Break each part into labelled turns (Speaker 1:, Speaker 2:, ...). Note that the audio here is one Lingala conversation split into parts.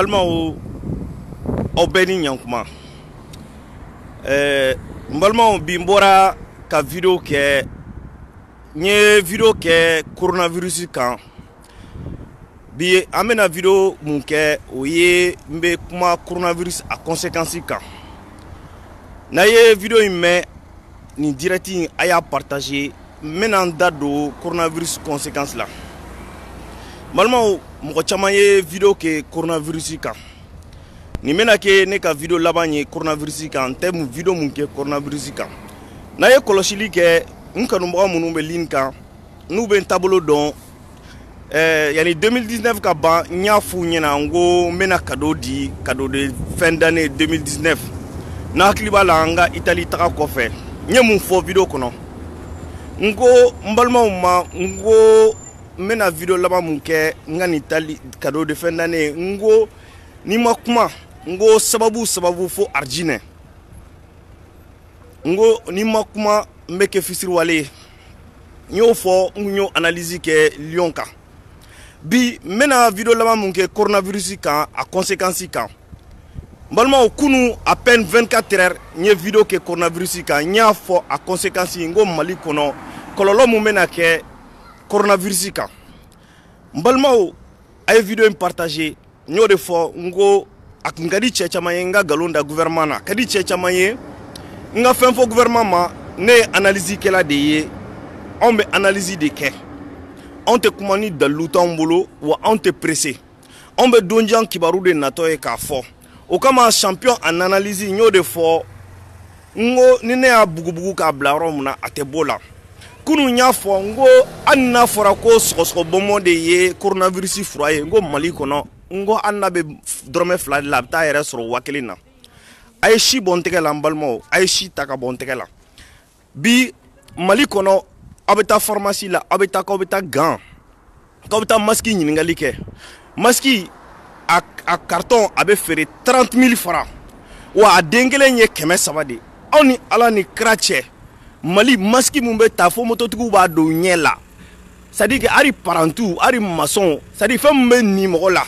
Speaker 1: balimaw aw bɛɛ ni ɲankuma ɛɛ n balimaw bi n bɔra ka video kɛ n ye video kɛ coronavirus kan bi an bɛna video mun kɛ o ye n bɛ kuma coronavirus a conséquence kan n'a ye video in mɛn nin direct in a y'a partage n bɛna n da don coronavirus conséquence la. balimaw mɔgɔ caman ye video kɛ coronavirus kan nin bena kɛ ne ka video laban ye coronavirus kan n tɛ mun video mun kɛ coronavirus kan n'a ye kɔlɔsili kɛ n kanubaga minnu bɛ lini kan n'u bɛ n taabolo dɔn eh, yanni 2019 ka ban n y'a f'u ɲɛna n ko n bena kado di kado de fin d'année 2019 n hakili b'a la n ka itali taga kɔfɛ n ye mun fɔ video kɔnɔ n ko n balimaw ma n ko n bɛna video laban mun kɛ n ka nin tali kado de fɛn dannen n ko ni ma kuma n ko sababu sababu fo arijinɛ n ko ni ma kuma n bɛ kɛ fitiriwale ye n y'o fɔ n kun y'o analyse kɛ lyon kan bi n bɛna video laban mun kɛ coronavirus kan a conséquence kan n balimaw kunu à peine 24 heures n ye video kɛ coronavirus kan n y'a fɔ a conséquence n ko mali kɔnɔ kɔlɔlɔ mun bɛna kɛ coronavirus kan n balimaw a ye video in partage n y'o de fɔ n ko a kun ka di cɛɛ caaman ye n ka galon da guvɛrɛnɛman na ka di cɛɛ caaman ye n ka fɛn fɔ guvɛrɛnɛman ma ne ye analizikɛla de ye anw be analizi de kɛ anw tɛ kuma ni dalilu t'anw bolo wa anw tɛ prese anw be donjan kibaru de natɔ ye k'a fɔ o kama champion en analyse n y'o de fɔ n ko ni ne y'a bugubugu k'a bila yɔrɔ mun na a tɛ b'o la kunun y'a fɔ n ko hali n'a fɔra ko sɔgɔsɔgɔbɔmɔ de ye koronavirisi fura ye n ko mali kɔnɔ n ko hali n'a bɛ dɔrɔmɛ fila de la a bɛ taa yɛrɛ sɔrɔ wa kelen na a ye si bɔ n tɛgɛ la n balimaw a ye si ta ka bɔ n tɛgɛ la bi mali kɔnɔ aw bɛ taa faramasi la aw bɛ taa k'aw bɛ taa gan k'aw bɛ taa masiki ɲininkali kɛ masiki a a karitɔn a bɛ feere trente mille fara wa a den kelen ye kɛmɛ saba de aw ni ala ni kira cɛ. mali masiki min bɛ ta fo mototigiw b'a don ɲɛ la sadi ke hali parantu hali masɔn sadi fɛn min bɛ nin mɔgɔ la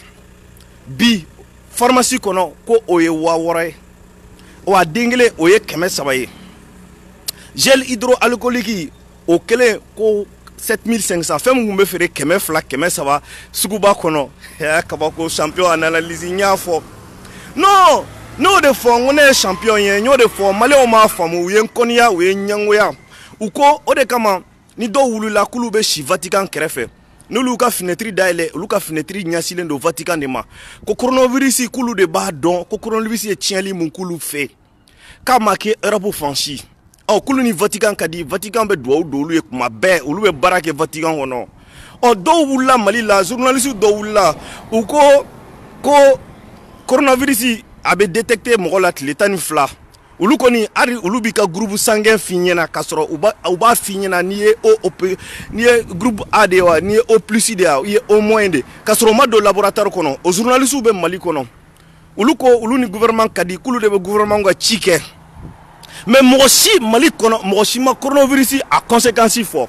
Speaker 1: bi faramasi kɔnɔ ko o ye wa wɔɔrɔ ye wa den kelen o ye kɛmɛ saba ye gel hydroalcoolique o kelen ko 7500 fɛn min tun bɛ feere kɛmɛ fila kɛmɛ saba suguba kɔnɔ kabako champion analyse n y'a fɔ non ne wo de fɔ ŋo ne ye champion ye n y'o de fɔ maliyɛnw m'a faamu u ye n kɔniya u ye n ɲɛngoya u ko o de kama ni dɔw wulila k'olu bɛ si vatican kɛrɛfɛ n'olu ka finɛtiri dayɛlɛ olu ka finɛtiri ɲɛsilen don vatican de ma ko koronavirisi k'olu de b'a dɔn ko koronavirisi ye tiɲɛli mun k'olu fɛ k'a ma kɛ erɔpu fan si ɔ k'olu ni vatican ka di vatican bɛ duwawu don olu ye kuma bɛɛ olu bɛ baara kɛ vatican kɔnɔ ɔ dɔw wulila mali la journaliste dɔw wulila u ko ko koronavirisi a bɛ détecter mɔgɔ la tile tan ni fila olu kɔni hali olu b'i ka groupe sangɛn f'i ɲɛna k'a sɔrɔ u b'a u b'a f'i ɲɛna n'i ye o o p n'i ye groupe A de ye wa n'i ye O plus de ye wa i ye O moins de k'a sɔrɔ u ma don laboratoire kɔnɔ o journaliste bɛ Mali kɔnɔ olu ko olu ni gouvernement ka di k'olu de bɛ gouvernement ka ci kɛ mais mɔgɔ si Mali kɔnɔ mɔgɔ si ma coronavirus a conséquence fɔ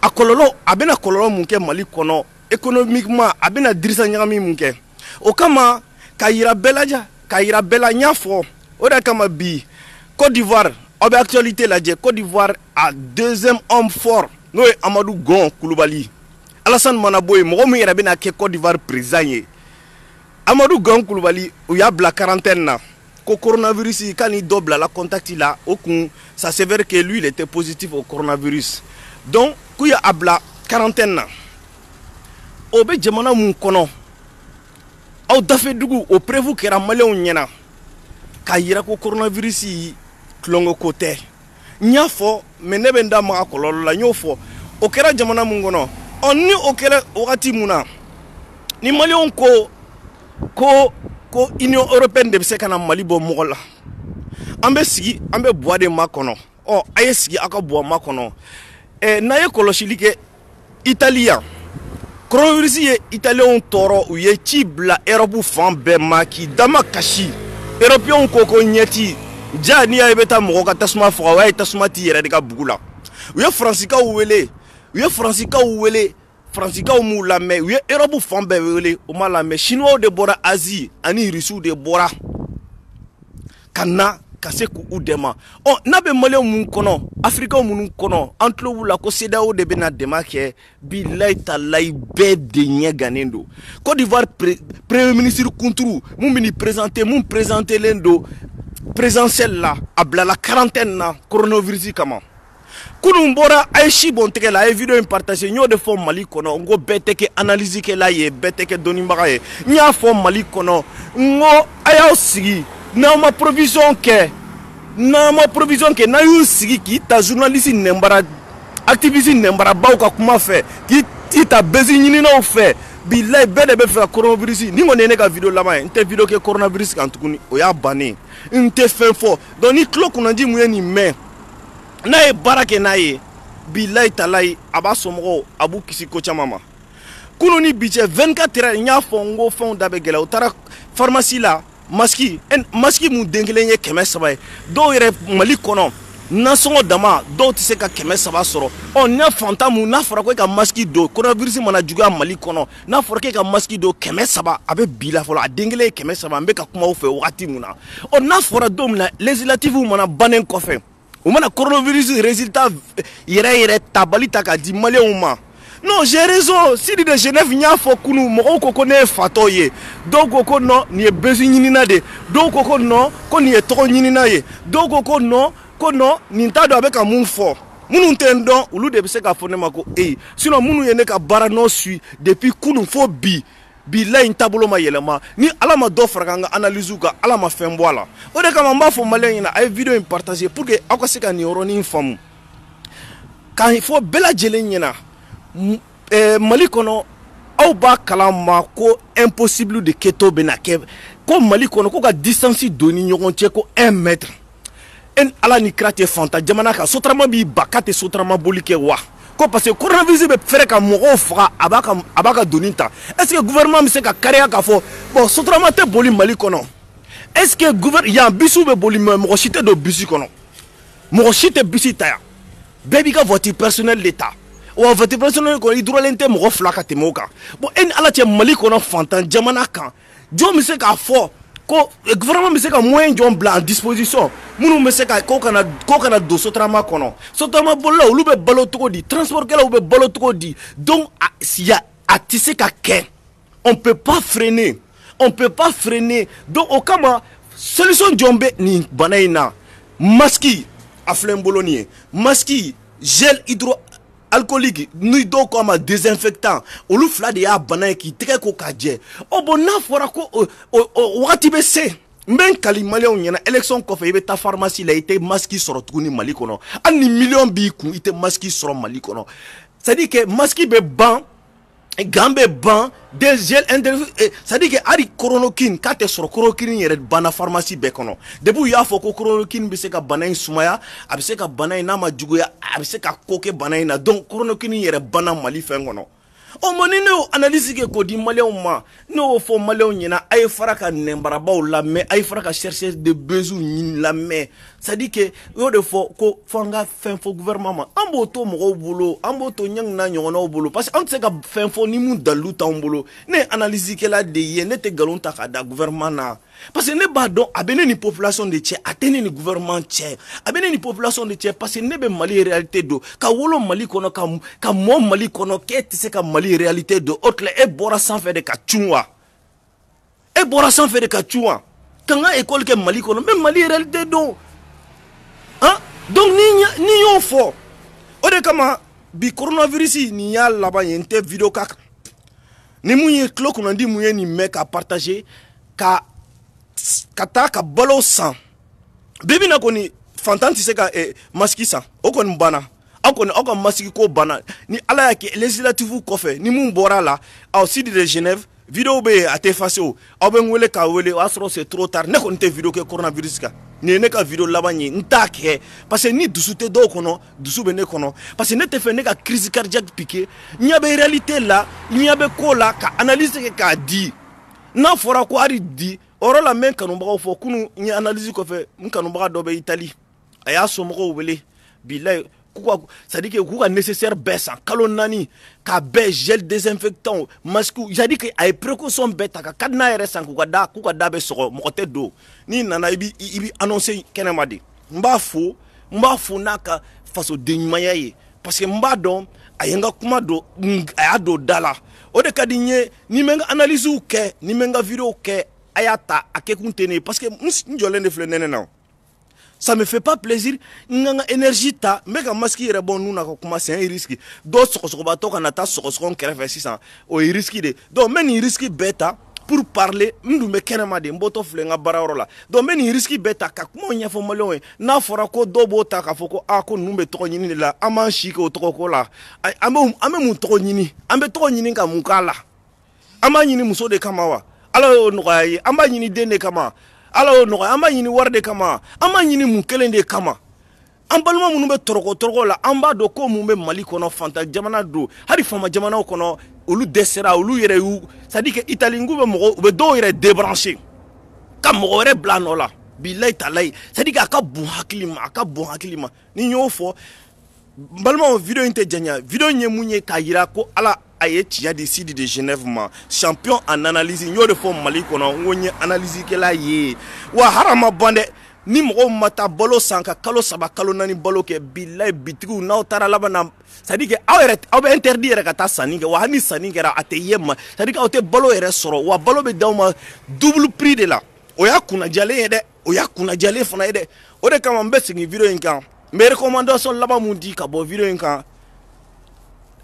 Speaker 1: a kɔlɔlɔ a bɛna kɔlɔlɔ mun kɛ Mali kɔnɔ économiquement a bɛna dirisa ɲagami mun kɛ o kama k'a yira bɛɛ la k'a yira bɛɛ la n y'a fɔ o de kama bi cote d'ivoire aw bɛ actualité lajɛ cote d'ivoire a deuxième homme fort n'o ye amadu gɔn kulubali alasani mana bɔ yen mɔgɔ min yɛrɛ bɛna kɛ cote d'ivoire président ye amadu gɔn kulubali u y'a bila quarantaine na ko coronavirus ka ni dɔ bilala contact la o kun ça c'est vrai que lui il était positif au coronavirus donc k'u y'a bila quarantaine na o bɛ jamana mun kɔnɔ aw dafe dugu o perefu kɛra maliyɛw ɲɛna k'a yira ko koronavirisi tulonkɛko tɛ n y'a fɔ mɛ ne bɛ n da maga kɔlɔlɔ la n y'o fɔ o kɛra jamana mun kɔnɔ ɔ ni o kɛra wagati mun na ni maliyɛw ko ko ko union européenne de bɛ se ka na mali bɔ mɔgɔ la an bɛ sigi an bɛ buwa de makɔnɔ ɔ a ye sigi aw ka buwa makɔnɔ ɛ n'a ye kɔlɔsili kɛ itali yan koronavirisi ye italiɛnw tɔɔrɔ u ye ci bila erɔpu fan bɛɛ ma k'i dama kasi erɔpiyɛnw ko ko ɲɛti ja n'i y'a i bɛ taa mɔgɔ ka tasuma faga o y'a ye tasuma t'i yɛrɛ de ka bugu la u ye faransikaw wele u ye faransikaw wele faransikaw m'u lamɛn u ye erɔpu fan bɛɛ wele u ma lamɛn siniwaw de bɔra azi ani irisiw de bɔra ka na ka se k'u dɛma ɔ n'a bɛ maliyɛn minnu kɔnɔ afirikaw minnu kɔnɔ an tulo b'u la ko sedaw de bɛna dɛmɛ kɛ bi layi ta layi bɛɛ de ɲɛ gannen don cote d'ivoire pre premier ministre kunturu mun bɛ nin présenter mun présentelen don présidentielle la a bilala quarantaine na coronavirus kama kunun bɔra a ye si bɔn tɛgɛ la a ye video in partage n y'o de fɔ mali kɔnɔ n ko bɛɛ tɛ kɛ analyse kɛla ye bɛɛ tɛ kɛ dɔnnibaga ye n y'a fɔ mali kɔnɔ n ko a y'aw sigi n'aw ma provision kɛ n'aw ma provision kɛ n'a y'u sigi k'i ta journaliste nɛnbara activiste nɛnbarabaw ka kuma fɛ k'i ta besi ɲininaw fɛ bilayi bɛɛ de bɛ fɛ ka coronavirus ni kɔni ye ne ka video laban ye n tɛ video kɛ coronavirus kan tuguni o y'a bannen n tɛ fɛn fɔ donc ni tulo kunnaji mun ye nin mɛn n'a ye baara kɛ n'a ye bilayi talayi a b'a somɔgɔw a b'u kisi ko caman ma kunu ni bi cɛ 24 heures n y'a fɔ n ko fɛnw da bɛ gɛlɛya u taara pharmacie la masiki masiki mun den kelen ye kɛmɛ saba ye dɔw yɛrɛ mali kɔnɔ nasɔngɔ dama dɔw tɛ se ka kɛmɛ saba sɔrɔ ɔ n'a fantan mun n'a fɔra ko e ka masiki don kɔnɔwirisi mana juguya mali kɔnɔ n'a fɔra k'e ka masiki don kɛmɛ saba a bɛ bi la fɔlɔ a den kelen ye kɛmɛ saba n bɛ ka kuma aw fɛ wagati mun na ɔ n'a fɔra don min na legislatives mana bannen kɔfɛ u mana kɔnɔwirisi résultat eh, yɛrɛ yɛrɛ tabali ta k'a di maliyɛnw ma non j'ai raison sidi de genève n y'a fɔ kunu mɔgɔw ko ko ne ye fatɔ ye dɔw ko ko nɔ nin ye bezu ɲinina de dɔw ko ko nɔ ko nin ye tɔgɔ ɲinina ye dɔw ko ko nɔ ko nɔ nin t'a dɔn eh, a bɛ ka mun fɔ minnu tɛ n dɔn olu de bɛ se k'a fɔ ne ma ko eyi sinɔn minnu ye ne ka baara nɔ sui depuis kunu fo bi bi layi taabolo ma yɛlɛma ni ala ma dɔ fara kan ka analysew kan ala ma fɛn bɔ a la o de kama n b'a fɔ maliyɛn ɲɛna a ye video in partage pour que aw ka se ka nin yɔrɔnin faamu k'a fɔ bɛɛ lajɛlen ɲɛna Eh, mali kɔnɔ aw b'a kalan ma ko impossible de kɛto bɛna kɛ ko mali kɔnɔ ko ka distance don ni ɲɔgɔn cɛ ko 1 mètre e ni ala ni kira tɛ fantan jamana kan sotarama b'i ba k'a tɛ sotarama boli kɛ wa ko parce que coronavirus bɛ fɛrɛ ka mɔgɔw faga a b'a ka a b'a ka donni ta est ce que gouvernement bɛ se ka kariya k'a fɔ bon sotarama tɛ boli mali kɔnɔ est ce que gouver yan bisiw bɛ boli mɛ mɔgɔ si tɛ don bisi kɔnɔ mɔgɔ si tɛ bisi ta yan bɛɛ b'i ka voiture personnelle de ta wa vote personnel kɔnɔ i duralen tɛ mɔgɔ fila ka tɛmɛ o kan bɔn e ni ala cɛ mali kɔnɔ fantan jamana kan jɔn bɛ se k'a fɔ ko gouvernement bɛ se ka moyen jɔn bila en disposition minnu bɛ se ka ko kana ko kana don sotarama kɔnɔ sotarama bolola olu bɛ balo cogo di transportkɛlaw bɛ balo cogo di donc a siya a tɛ se ka kɛ on peut pas freiner on peut pas freiner donc o kama solution jɔn bɛ nin bana in na masque a filɛ n bolo nin ye masque gel hydro alikɔliki ni dɔw ko a ma desinfectant olu fila de y'a bana ye k'i tɛgɛ ko k'a jɛ ɔ bɔn n'a fɔra ko o o wagati bɛ se. n bɛ n kali maliyɛnw ɲɛna election kɔfɛ i bɛ taa farimasi la i tɛ masiki sɔrɔ tuguni mali kɔnɔ hali ni miliyɔn b'i kun i tɛ masiki sɔrɔ mali kɔnɔ c'est à dire que masiki bɛ ban gan bɛ ban des gel interview eh, c'est à dire que hali koronokin k'a tɛ sɔrɔ koronokin yɛrɛ banna pharmacie bɛɛ kɔnɔ depuis u y'a fɔ ko koronokin bɛ se ka bana in sumaya a bɛ se ka bana in n'a ma juguya a bɛ se ka ko kɛ bana in na donc koronokin yɛrɛ banna mali fɛn kɔnɔ o ma ni ne y'o analyse kɛ k'o di maliyɛnw ma ne y'o fɔ maliyɛnw ɲɛna a ye fara ka nɛnbarabaw lamɛn a ye fara ka chercheur de besoin ɲini lamɛn c'est à dire que u y'o de fɔ ko fo an ka fɛn fɔ gouvernement ma an b'o to mɔgɔw bolo an b'o to ɲɛŋina ɲɔgɔnnaw bolo parce que an tɛ se ka fɛn fɔ ni mun dalilu t'anw bolo ne ye analyse kɛla de ye ne tɛ nkalon ta k'a da gouvernement na parce que ne b'a dɔn a bɛ ne ni population de cɛ a tɛ ne ni gouvernement cɛ a bɛ ne ni population de cɛ parce que ne bɛ mali réalité don ka wolo mali kɔnɔ ka ka mɔ mali kɔnɔ k'e tɛ se ka mali réalité don o tila e bɔra sanfɛ de ka cun wa e bɔra sanfɛ de ka cun wa ka n ka école kɛ mali kɔnɔ n bɛ mali réalité don han donc ni ni y'o fɔ o de kama bi coronavirus nin y'a laban ye n tɛ video k'a kan ni mun ye tulo kunnadi mun ye nin mɛn ka partager ka ka taa ka balo san bibi na kɔni fantan tɛ se ka eh, masigi san o kɔni banna aw kɔni aw ka masigi ko banna ni ala y'a kɛ législatifu kɔfɛ ni mun bɔra la aw sidi de genève video bɛ yen a tɛ fase o aw bɛ n wele k'a wele o y'a sɔrɔ c'est trop tard ne kɔni tɛ video kɛ coronavirus kan nin ye ne ka video laban ye n t'a kɛ parce que ni dusu tɛ dɔw kɔnɔ dusu bɛ ne kɔnɔ parce que ne tɛ fɛ ne ka crise cardiaque piqué ɲɛ be réalité la ɲɛ be ko la ka analyse kɛ k'a di n'a fɔra ko hali di o yɔrɔ la n bɛ n kanubagaw fɔ kunu n ye analyse kɔfɛ n kanubaga dɔ bɛ itali a y'a somɔgɔw wele bilayi k'u ka c'est à dire que k'u ka nécessaire bɛɛ san kalo naani k'a bɛɛ gel désinfectant masque c'est à dire que a ye précaution bɛɛ ta ka ka di n'a yɛrɛ san k'u ka da k'u ka da bɛ sɔgɔ mɔgɔ tɛ don n'i nana i bi i bi annoncer kɛnɛma de n b'a fo n b'a fo n'a ka fasoden ɲumanya ye parce que n b'a dɔn a ye n ka kuma don a y'a don da la o de ka di n ye ni n bɛ n ka analysew kɛ ni n bɛ n ka videow kɛ a y'a ta a kɛkun tɛ ne ye parce que n jɔlen de filɛ nɛnɛ na o ça me fait pas plaisir n ka n ka énergie ta n bɛ ka masque yɛrɛ bɔ nun na ka kuma c'est un risque dɔw sɔgɔsɔgɔbatɔ ka na taa sɔgɔsɔgɔ n kɛrɛfɛ sisan o ye risque de donc n bɛ nin risque bɛɛ ta pour parler n dun bɛ kɛnɛma de n bɔtɔ filɛ n ka baarayɔrɔ la donc n bɛ nin risque bɛɛ ta ka kumaw ɲɛfɔ maliyɛnw ye n'a fɔra ko dɔw b'o ta k'a fɔ ko a ah ko ninnu bɛ tɔgɔ ɲini de la an b'an si kɛ o tɔgɔko la an bɛ an bɛ mun tɔgɔ ɲini an bɛ tɔgɔ ɲini ka mun k'a la an b'a ɲini muso de kama wa ala y'o nɔgɔya ye an b'a ɲini den de kama ala y'o nɔgɔya an b'a ɲini wari de kama an b'a ɲini mun kelen de kama an balima minnu bɛ tɔrɔkɔ tɔrɔkɔ la an b'a dɔn ko mun bɛ mali kɔnɔ fantan jamana don hali faama jamanaw kɔnɔ olu dɛsɛra olu yɛrɛ y'u sadi kɛ italienku bɛ mɔgɔ u bɛ dɔw yɛrɛ débranché ka mɔgɔ wɛrɛ bila a nɔ la bilayi talayi sadi kɛ a ka bon hakili ma a ka bon hakili ma ni n y'o fɔ n balimaw video in tɛ janya video in ye mun ye k'a yira ko ala a ye tiya di sidi de genève ma champion en analyse n y'o de fɔ mali kɔnɔ n ko n ye analysikɛla ye wa harama ban dɛ ni mɔgɔw ma taa balo san ka kalo saba kalo naani balo kɛ bilayi bitigiw n'aw taara laban na sadi kɛ aw yɛrɛ aw bɛ interdit yɛrɛ ka taa sanni kɛ wa hali ni sanni kɛra a tɛ ye ma sadi kɛ aw tɛ balo yɛrɛ sɔrɔ wa balo bɛ d'aw ma double prix de la o y'a kunnajalen ye dɛ o y'a kunnajalen fana ye dɛ o de kama n bɛ segin video in kan n bɛ recommandation laban mun di ka bɔ video in kan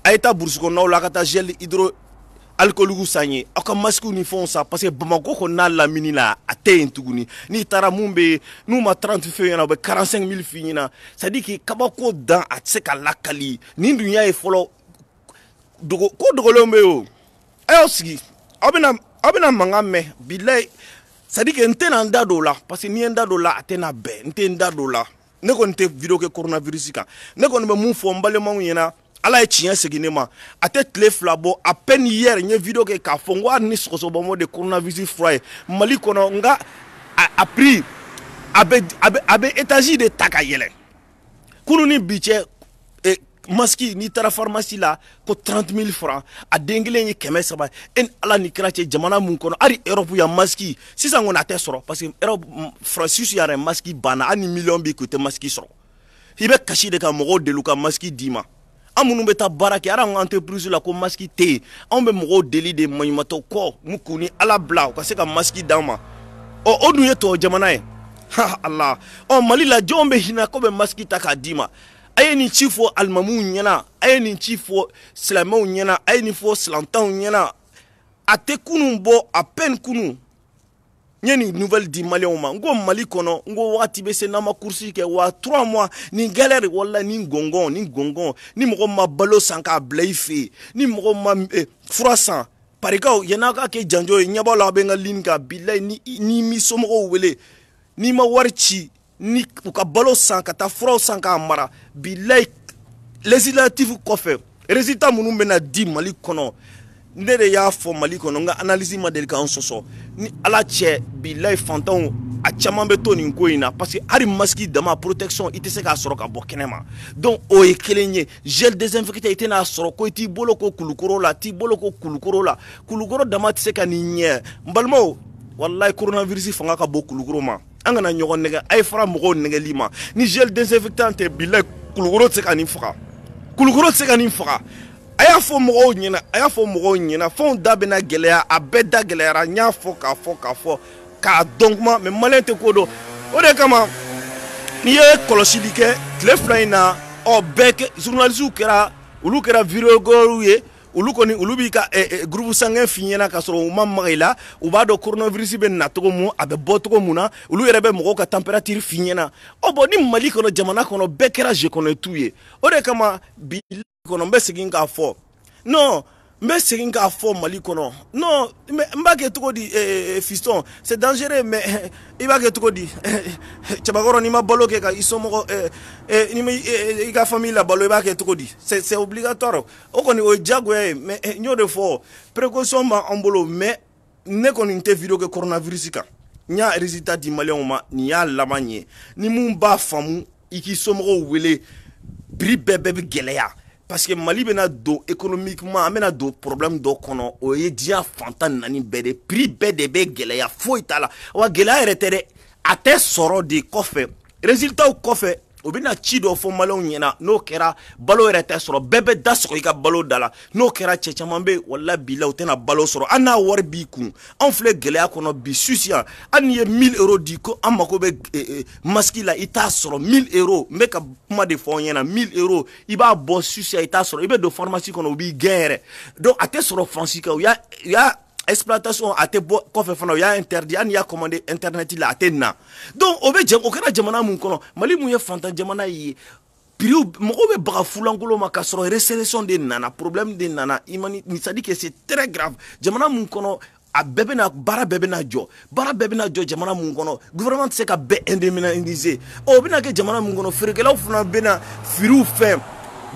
Speaker 1: a ye taa burusi kɔnɔnaw la a ka taa gel hydro alikoliku san ye aw ka masikiw ni fɛnw san parce que bamako kɔni n'a lamini la a tɛ yen tuguni n'i taara mun bɛ n'u ma 30 fɛn ɲɛna u bɛ 45 mille f'i ɲɛna c'est à dire que kabako dan a tɛ se ka lakali nin dun y'a ye fɔlɔ dogo ko dogolenw bɛ yen o a y'aw sigi aw bɛna aw bɛna mankan mɛn bilayi c'est à dire que n tɛna n da don o la parce que n'i ye n da don o la a tɛna bɛn n tɛ n da don o la ne kɔni tɛ video kɛ coronavirus kan ne kɔni bɛ mun fɔ n balimaw ɲɛna ala ye tiɲɛ segin ne ma a tɛ tile fila bɔ a peine yɛrɛ n ye video kɛ k'a fɔ n ko hali ni sɔgɔsɔgɔbamɔ de coronavirus fura ye mali kɔnɔ n ka a prix a bɛ a bɛ a bɛ étage de ta ka yɛlɛ kunu ni bi cɛ e, maski n'i taara pharmacie la ko 30 000 francs a den kelen ye kɛmɛ saba e ni ala ni kira cɛ jamana mun kɔnɔ hali erɔpu yan maski sisan kɔni a tɛ sɔrɔ parce que erɔpu faransi yɛrɛ maski banna hali ni miliyɔn b'i kun i tɛ maski sɔrɔ i bɛ kasi de ka mɔgɔw deli u ka maski d'i ma an minnu bɛ taa baara kɛ ala an entreprise la ko masiki tɛ yen anw bɛ mɔgɔw deli de maɲumatɔ kɔ mu k'u ni ala bila u ka se ka masiki d'an ma ɔ o dun ye tɔw jamana ye ha ala ɔ mali la jɔn bɛ hinɛ k'o bɛ masiki ta k'a d'i ma a ye nin ci fɔ alimamuw ɲɛna a ye nin ci fɔ silamɛw ɲɛna a ye nin fɔ silantanw ɲɛna a tɛ kunun bɔ a peine kunun n ye nin nouvelle di maliyɛnw ma n ko mali kɔnɔ n ko wagati bɛ se n'an ma kurusi kɛ wa trois mois nin galère wala nin gɔngɔn nin gɔngɔn ni mɔgɔ ma balo san k'a bila i fɛ yen ni mɔgɔ ma eh, fura san parikaw yann'a ka kɛ janjo ye ɲɛ b'a la a bɛ n ka ligne kan bilayi ni n'i m'i somɔgɔw wele n'i ma wari ci ni u ka balo san ka taa furaw san k'a mara bilayi législative kɔfɛ résultat minnu bɛna di mali kɔnɔ ne de y'a fɔ mali kɔnɔ n ka analyse ma deli k'an sɔsɔ ni ala cɛ bilayi fantanw a caman bɛ to nin ko in na parce que hali masiki dama protection i tɛ se k'a sɔrɔ ka bɔ kɛnɛma donc o ye kelen ye gel désinfectant i tɛna sɔrɔ ko i t'i bolo ko kulukoro la t'i bolo ko kulukoro la kulukoro dama tɛ se ka nin ɲɛ n balimaw walayi coronavirus fanga ka bon kulukoro ma an kana ɲɔgɔn nɛgɛ a ye fara mɔgɔw nɛgɛli ma ni gel désinfectant tɛ bilayi kulukoro tɛ se ka nin faga kulukoro tɛ se ka nin faga a y'a fɔ mɔgɔw ɲɛna a y'a fɔ mɔgɔw ɲɛna fɛnw da bɛna gɛlɛya a bɛɛ da gɛlɛyara n y'a fɔ k'a fɔ k'a fɔ k'a dɔn kuma mɛ maliyɛn tɛ ko dɔn o de kama n'i ye kɔlɔsili kɛ tile fila in na ɔ bɛɛ kɛ zurunalisiw kɛra olu kɛra videogow ye olu kɔni olu b'i ka eh, eh, gurupu sangɛ f'i ɲɛna ka sɔrɔ u ma maga i la u b'a dɔn koronavirisi bɛ na cogo mun a bɛ bɔ cogo mun na olu yɛrɛ bɛ mɔgɔw ka tanpɛratiri f'i ɲɛna ɔ bɔn ni mali kɔnɔ jamana kɔnɔ bɛɛ kɛra je kɔnɔ t'u ye o de kama bi kɔnɔ n bɛ segin k'a fɔ non n bɛ segin k'a fɔ mali kɔnɔ non n b'a kɛ cogo di eh, eh, eh, fiston c'est dangereux mais i b'a kɛ cogo di cɛbakɔrɔ n'i ma balo kɛ ka i somɔgɔ n'i ma i ka famille labalo i b'a kɛ cogo di c'est obligatoire o kɔni o ye diyagoya ye mais n y'o de fɔ précaution b'an bolo mais ne kɔni n tɛ video kɛ coronavirus kan n y'a résultat di maliyɛnw ma nin y'a laban ye ni mun b'a faamu i k'i somɔgɔw wele biri bɛɛ bɛɛ bɛ gɛlɛya parce que mali bena don économiquement an bena don problème dɔ kɔnɔ o ye diɲa fantan nani bɛɛ de prix bɛɛ de be gwɛlɛya foyi t'a la wa gwɛlɛya yɛrɛ tɛ dɛ a tɛ sɔrɔ de kɔfɛ résultat kɔfɛ o bɛna ci dɔ fɔ maliyɛnw ɲɛna n'o kɛra balo yɛrɛ tɛ sɔrɔ bɛɛ bɛ da sɔgɔ i ka balo da la n'o kɛra cɛ caman bɛ yen wala bi la u tɛna balo sɔrɔ hali n'a wari b'i kun anw filɛ gɛlɛya kɔnɔ bi susi yan hali n'i ye mille euro di ko an mago bɛ eh, eh, masiki la i t'a sɔrɔ mille euro n bɛ ka kuma de fɔ aw ɲɛna mille euro i b'a bɔ susi yan i t'a sɔrɔ i bɛ don pharmacie kɔnɔ u b'i gɛn yɛrɛ donc a tɛ sɔrɔ faransi kan u y'a u y'a exploitation a tɛ bɔ kɔfɛ fana o y'a interdit hali n'i y'a commandé internet la a tɛ na donc o bɛ jɛ o kɛra jamana mun kɔnɔ mali mun ye fantan jamana ye prix mɔgɔw bɛ baga fulankolo ma k'a sɔrɔ récession de nana problème de nana imani c'est à dire que c'est très grave jamana mun kɔnɔ a bɛɛ bɛna baara bɛɛ bɛna jɔ baara bɛɛ bɛna jɔ jamana mun kɔnɔ gouvernement tɛ se ka bɛɛ indemniser o bɛna kɛ jamana mun kɔnɔ feerekɛlaw fana bɛna firiw fɛn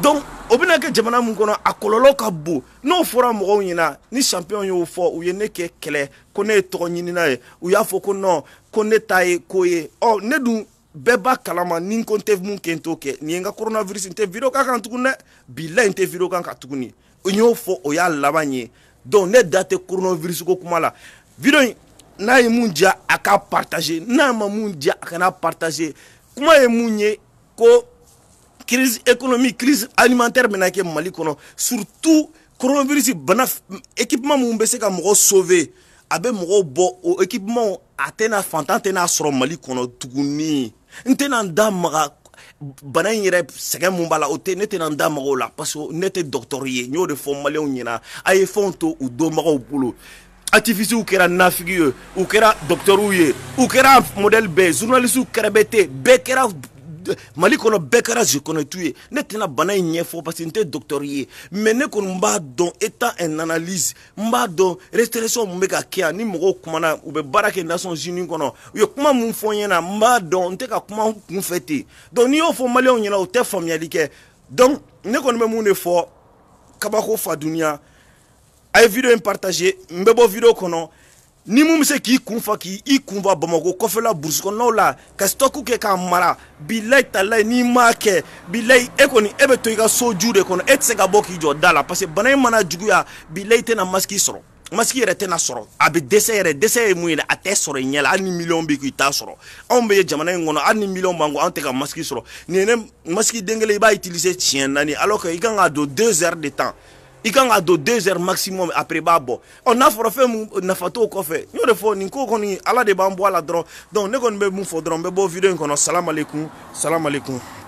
Speaker 1: donc o bɛna kɛ jamana mun kɔnɔ a kɔlɔlɔ ka bon n'o fɔra mɔgɔw ɲɛna ni champion y'o fɔ u ye ne kɛ kɛlɛ ko ne ye tɔgɔ ɲinina ye u y'a fɔ ko non ko ne ta ye ko ye ɔ ne dun bɛɛ b'a kalama ni ko n tɛ mun kɛ n t'o kɛ nin ye n ka coronavirus n tɛ video kan kan tugun dɛ bi la n tɛ video kan kan tuguni n y'o fɔ o y'a laban ye donc ne da tɛ coronavirus ko kuma la video in n'a ye mun diya a ka partager n'a ma mun diya a kana partager kuma ye mun ye ko crise économique crise alimentaire bɛna kɛ mali kɔnɔ surtout coronavirus bana équipement mun bɛ se ka mɔgɔ sauver a bɛ mɔgɔw bɔ o équipement a tɛna fantan tɛna sɔrɔ mali kɔnɔ tuguni n tɛna n da maga bana in yɛrɛ sɛgɛn mun b'a la o tɛ ne tɛna n da mɔgɔw la parce que ne tɛ dɔgɔtɔrɔ ye n y'o de fɔ maliyɛnw ɲɛna a ye fɛnw to u dɔnbagaw bolo atifisiw kɛra nafigi ye u kɛra dɔgɔtɔrɔw ye u kɛra mɔdɛli bɛɛ ye zurunalisiw kɛrɛbɛ tɛ bɛɛ kɛra mali kɔnɔ bɛɛ kɛra zekɔnɔtu ye ne tɛna bana ye ɲɛfɔ parce que n tɛ dɔktɔri ye mɛ ne kɔni n b'a dɔn état en analyse n b'a dɔn restauration mun bɛ ka kɛ yan ni mɔgɔw kumana u bɛ baara kɛ nations unis kɔnɔ u ye kuma mun fɔ n ɲɛna n b'a dɔn n tɛ ka kuma kun fɛ ten donc n'i y'o fɔ maliyɛnw ɲɛna u tɛ faamuyali kɛ donc ne kɔni bɛ mun de fɔ kabako fa duniya a ye video in partage n bɛ bɔ video kɔnɔ ni mun be se k'i kun fa k'i kun fa bamako kɔfɛla burusi kɔnɔnaw la ka stɔku kɛ k'a mara bilayi talayi n'i m'a kɛ bilayi e kɔni e bɛ to i ka so ju de kɔnɔ e tɛ se ka bɔ k'i jɔ da la parce que bana in mana juguya bilayi tɛna masiki sɔrɔ masigi yɛrɛ tɛna sɔrɔ a bɛ dɛsɛ yɛrɛ dɛsɛ ye mun ye a tɛ sɔrɔ i ɲɛ la hali ni miliyɔn bɛ k'i t'a sɔrɔ anw bɛ jamana in kɔnɔ hali ni miliyɔn b'an kɔ anw tɛ ka masigi sɔrɔ nin ye ne masigi den kelen i b'a utiliser siɲɛ naani alors que i kan ka don deux heures de temps i kan ka don deux heures maximum après b'a bɔ ɔ n'a fɔra fɛn mun nafa t'o kɔfɛ n y'o de fɔ nin ko kɔni ala de b'an bɔ a la dɔrɔn donc ne kɔni bɛ mun fɔ dɔrɔn n bɛ bɔ video in kɔnɔ salamalekum salamalekum